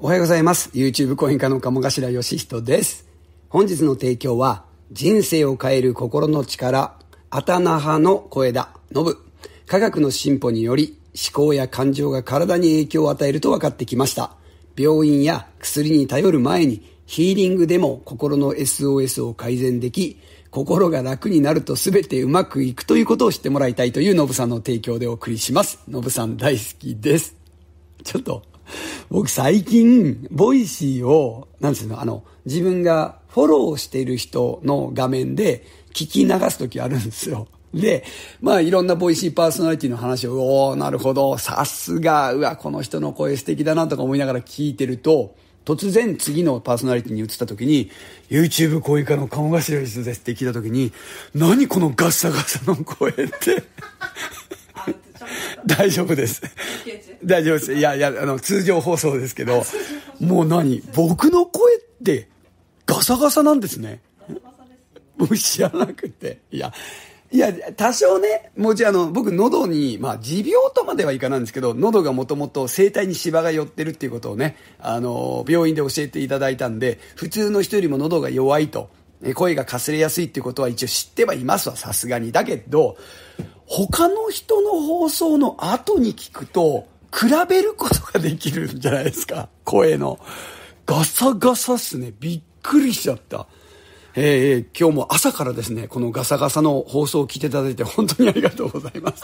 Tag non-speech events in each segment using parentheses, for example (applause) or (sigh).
おはようございます。YouTube 講演家の鴨頭義人です。本日の提供は、人生を変える心の力、アタナハの声だ、ノブ。科学の進歩により、思考や感情が体に影響を与えると分かってきました。病院や薬に頼る前に、ヒーリングでも心の SOS を改善でき、心が楽になると全てうまくいくということを知ってもらいたいというノブさんの提供でお送りします。ノブさん大好きです。ちょっと、(laughs) 僕最近、ボイシーを、なんですの、あの、自分がフォローしている人の画面で聞き流すときあるんですよ。(laughs) で、まあいろんなボイシーパーソナリティの話を、おなるほど、さすが、うわ、この人の声素敵だなとか思いながら聞いてると、突然次のパーソナリティに移った時に、YouTube 恋家の鴨頭ですって聞いた時に、何このガッサガサの声って。(laughs) 大丈夫です。大丈夫です。いやいや、あの、通常放送ですけど、もう何僕の声って、ガサガサなんですね。ガガササでもう知らなくて。いや、いや、多少ね、もちろんあの、僕喉に、まあ持病とまではいかないんですけど、喉がもともと声帯に芝が寄ってるっていうことをね、あの、病院で教えていただいたんで、普通の人よりも喉が弱いと、声がかすれやすいっていうことは一応知ってはいますわ、さすがに。だけど、他の人の放送の後に聞くと、比べることができるんじゃないですか。声の。ガサガサっすね。びっくりしちゃった。えー、今日も朝からですね、このガサガサの放送を聞いていただいて本当にありがとうございます。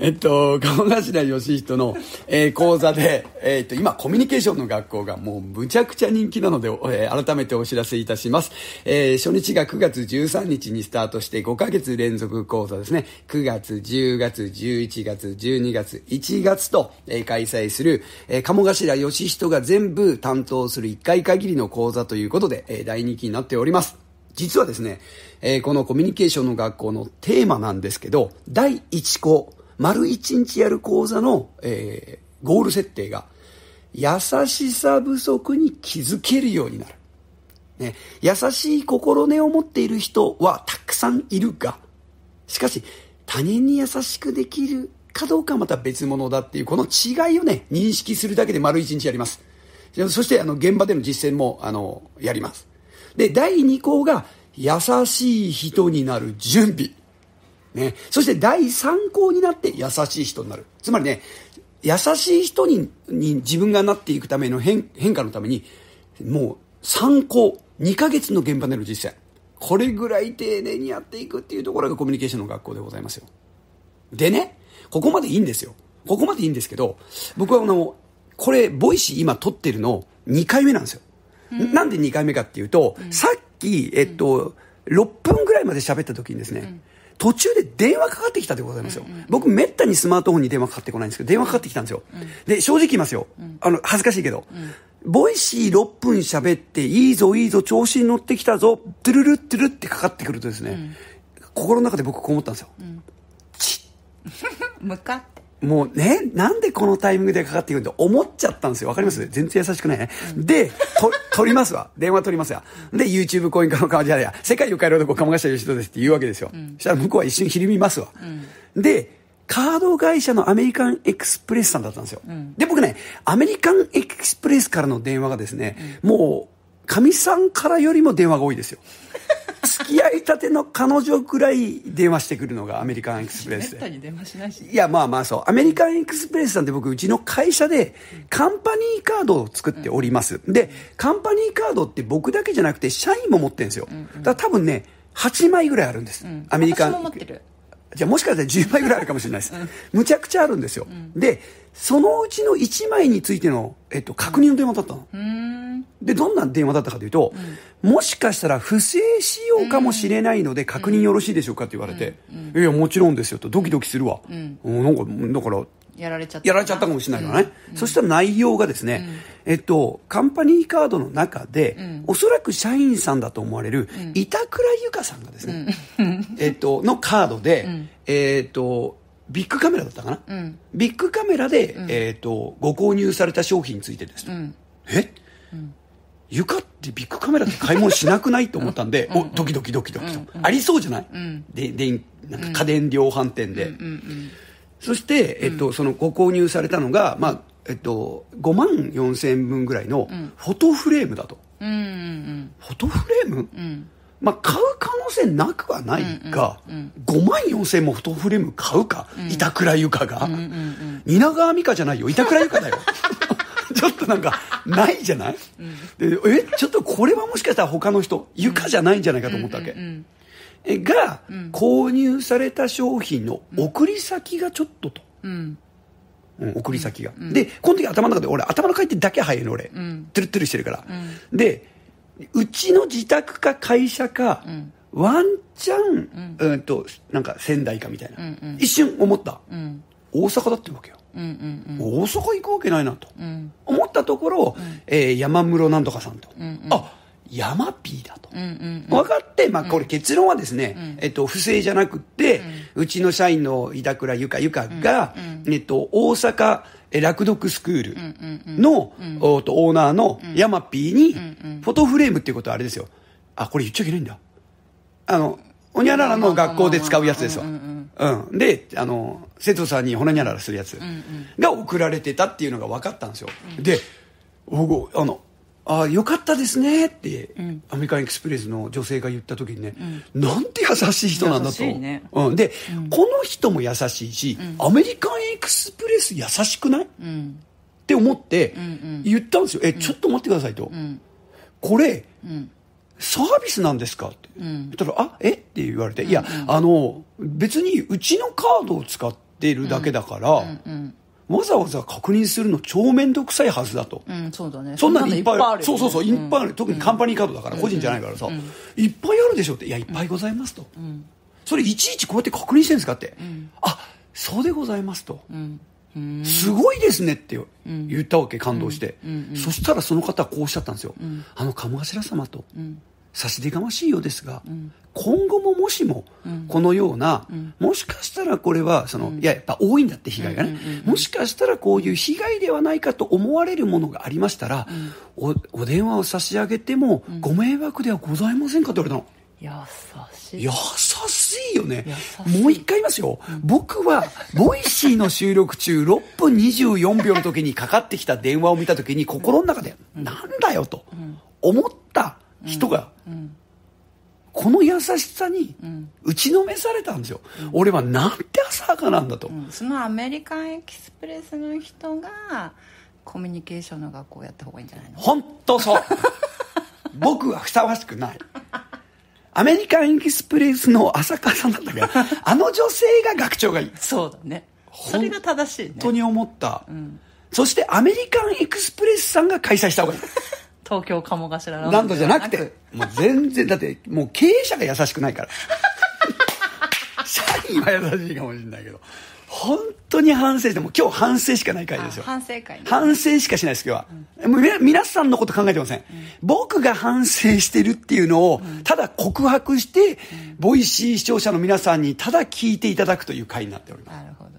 えっと、鴨頭義人の、えー、講座で、えー、っと、今、コミュニケーションの学校がもうむちゃくちゃ人気なので、えー、改めてお知らせいたします。えー、初日が9月13日にスタートして5ヶ月連続講座ですね。9月、10月、11月、12月、1月と、えー、開催する、えー、鴨頭義人が全部担当する1回限りの講座ということで、えー、大人気になっております。実はですね、えー、このコミュニケーションの学校のテーマなんですけど、第1項、丸1日やる講座の、えー、ゴール設定が、優しさ不足に気づけるようになる。ね、優しい心根を持っている人はたくさんいるが、しかし、他人に優しくできるかどうかはまた別物だっていう、この違いをね、認識するだけで丸一日やります。そして、あの、現場での実践も、あの、やります。で、第2項が、優しい人になる準備。ね。そして第三項になって優しい人になる。つまりね、優しい人にに自分がなっていくための変変化のために、もう3項2ヶ月の現場での実践。これぐらい丁寧にやっていくっていうところがコミュニケーションの学校でございますよ。でね、ここまでいいんですよ。ここまでいいんですけど、僕はあの、これ、ボイシー今撮ってるの2回目なんですよ。うん、なんで2回目かっていうと、うん、さっき、えっと、うん、6分ぐらいまで喋った時にですね、途中で電話かかってきたでございますよ。僕、めったにスマートフォンに電話かかってこないんですけど、電話かかってきたんですよ。で、正直言いますよ。あの、恥ずかしいけど。ボイシー6分喋って、いいぞいいぞ、調子に乗ってきたぞ、トゥルルトゥルってかかってくるとですね、心の中で僕こう思ったんですよ。ちっ。む (laughs) かもうね、なんでこのタイミングでかかってくるんだ思っちゃったんですよ。わかります全然優しくないね。で、と、取りますわ。電話取りますわ。で、YouTube 講演家の顔じゃあや、世界を変える男、鴨頭義人ですって言うわけですよ。うん、そしたら向こうは一瞬ひるみますわ。うん、で、カード会社のアメリカンエクスプレスさんだったんですよ。で、僕ね、アメリカンエクスプレスからの電話がですね、もう、かみさんからよりも電話が多いですよ。付き合いたての彼女くらい電話してくるのがアメリカンエクスプレスで。いや、まあまあそう。アメリカンエクスプレスさんって僕、うちの会社でカンパニーカードを作っております。で、カンパニーカードって僕だけじゃなくて社員も持ってるんですよ。だから多分ね、8枚ぐらいあるんです。アメリカン。じゃもしかしたら10枚ぐらいあるかもしれないです。むちゃくちゃあるんですよ。で、そのうちの1枚についての、えっと、確認の電話だったの。で、どんな電話だったかというと、もしかしたら不正使用かもしれないので確認よろしいでしょうかって言われて、いや、もちろんですよと、ドキドキするわ。うん、なんか、だから、やられちゃった。やられちゃったかもしれないからね。うんうん、そしたら内容がですね、うん、えっと、カンパニーカードの中で、うん、おそらく社員さんだと思われる、板倉由香さんがですね、(laughs) えっと、のカードで、えっと、ビッグカメラだったかな、ビッグカメラで、えっと、ご購入された商品についてですと。え床ってビッグカメラで買い物しなくないと思ったんで、おドキドキドキドキと、ありそうじゃない、ででなんか家電量販店で、そして、えっと、そのご購入されたのが、まあえっと、5万4000円分ぐらいのフォトフレームだと、フォトフレーム、まあ、買う可能性なくはないが、5万4000円もフォトフレーム買うか、板倉由香が、蜷川美香じゃないよ板倉由香だよ (laughs) ちょっとなんか (laughs) ないじゃない、でえちょっとこれはもしかしたら他の人床じゃないんじゃないかと思ったわけ、えが、購入された商品の送り先がちょっとと、うん送り先が、でこの時頭の中で俺頭の回転だけ入いの俺、うん、トゥルトゥルしてるから、でうちの自宅か会社か、ワンチャン、うん、となんか仙台かみたいな、一瞬思った、大阪だってわけよ大阪行くわけないなと、思ったところ、えー、山室なんとかさんと、うんうん、あ山ーだと、分かって、まあ、これ結論はですね、えっと、不正じゃなくって、うちの社員の板倉由香由香が、えっと、大阪落読スクールの、オーナーの山ーにフォトフレームっていうことはあれですよあこれ言っちゃいけないんだあのおにゃららの学校で使うやつですわ、うん、であの生徒さんにほなにゃららするやつが送られてたっていうのが分かったんですよ、うん、で僕あのあよかったですねって、うん、アメリカンエクスプレスの女性が言った時にね、うん、なんて優しい人なんだと、ね、うん、で、うん、この人も優しいし、アメリカンエクスプレス優しくない、って思って言ったんですよ、うん、えちょっと待ってくださいと、これ、サービスなんですかって。言ったら、あ、えって言われて、いや、うんあの、別にうちのカードを使っているだけだから、うんうんうん、わざわざ確認するの超面倒くさいはずだと。うん、そうだね。そんなにいっぱいある。そうそうそう、いっぱいある。特にカンパニーカードだから、個人じゃないからさ、いっぱいあるでしょって、いや、いっぱいございますと。それいちいちこうやって確認してるんですかって。あ、そうでございますと。すごいですねって言ったわけ、感動して、うんうんうん、そしたらその方はこうおっしゃったんですよ、あの鴨頭様と、差し出がましいようですが、うん、今後ももしもこのような、うん、もしかしたらこれはその、うん、いややっぱ多いんだって被害がね、もしかしたらこういう被害ではないかと思われるものがありましたら、おお電話を差し上げても、ご迷惑ではございませんかと言われたの。優しい優しいよねもう一回言いますよ、うん、僕はボイシーの収録中6 (laughs) 分24秒の時にかかってきた電話を見た時に心の中で、うん、なんだよと思った人が、この優しさに打ちのめされたんですよ、俺はなんて浅はかなんだと、そのアメリカンエキスプレスの人がコミュニケーションの学校をやった方がいいんじゃないの本当そう (laughs) 僕はふさわしくないアメリカンエキスプレスの浅川さんだったから (laughs) あの女性が学長がいいそうだねそれが正しい、ね、本当に思った、うん、そしてアメリカンエクスプレスさんが開催した方がいい東京鴨頭ランドじゃなくてもう全然だってもう経営者が優しくないから (laughs) 社員は優しいかもしれないけど本当に反省してもう今日反省しかない回ですよ反省会、ね、反省しかしないです今日は、うん、皆さんのこと考えてません、うん、僕が反省してるっていうのを、うん、ただ告白して、ボイシー視聴者の皆さんにただ聞いていただくという回になっておりますなるほど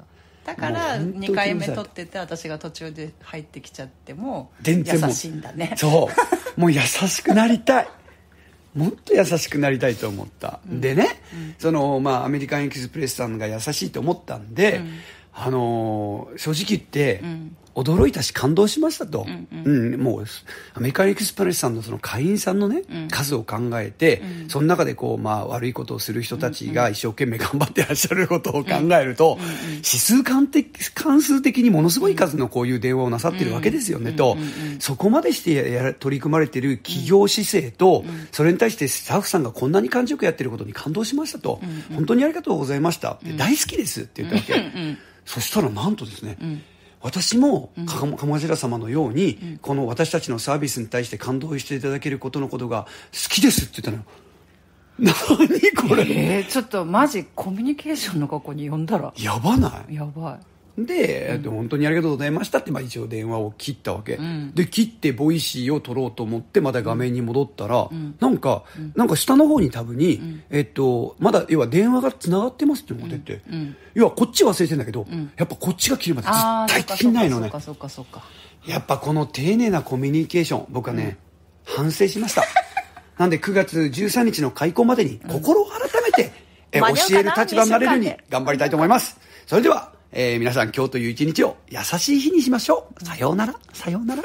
だから2回目撮ってて私が途中で入ってきちゃっても優しいんだねそうもう優しくなりたい (laughs) もっと優しくなりたいと思った、うん、でね、うん、そのまあアメリカンエキスプレスさんが優しいと思ったんで、うん、あのー、正直言って、驚いたし感動しましたと、うん、うんうん、もうアメリカン・エクスプレスさんのその会員さんのね、うん、数を考えて、その中でこう、まあ、悪いことをする人たちが一生懸命頑張ってらっしゃることを考えると、指数関的関数的にものすごい数のこういう電話をなさってるわけですよね、と、そこまでしてや取り組まれている企業姿勢と、それに対してスタッフさんがこんなに感じよくやってることに感動しましたと、本当にありがとうございました大好きですって言ったわけ、そしたらなんとですね、私も鴨頭様のように、うん、この私たちのサービスに対して感動していただけることのことが好きですって言ったの。(laughs) 何これ、えー、ちょっとマジコミュニケーションの学校に呼んだらやばないやばいで、うん、本当にありがとうございましたって、まあ、一応電話を切ったわけ、うん、で切ってボイシーを取ろうと思ってまた画面に戻ったら、うん、なんか、うん、なんか下の方に多分に、えっと、まだ要は電話がつながってますって思うてて、要はこっち忘れてんだけど、やっぱこっちが切るまで絶対切んないのねやっぱこの丁寧なコミュニケーション僕はね、反省しました (laughs) なんで9月13日の開校までに心を改めて、え教える立場になれるに頑張りたいと思います、それではえー、皆さん今日という一日を優しい日にしましょう。さようなら、さようなら。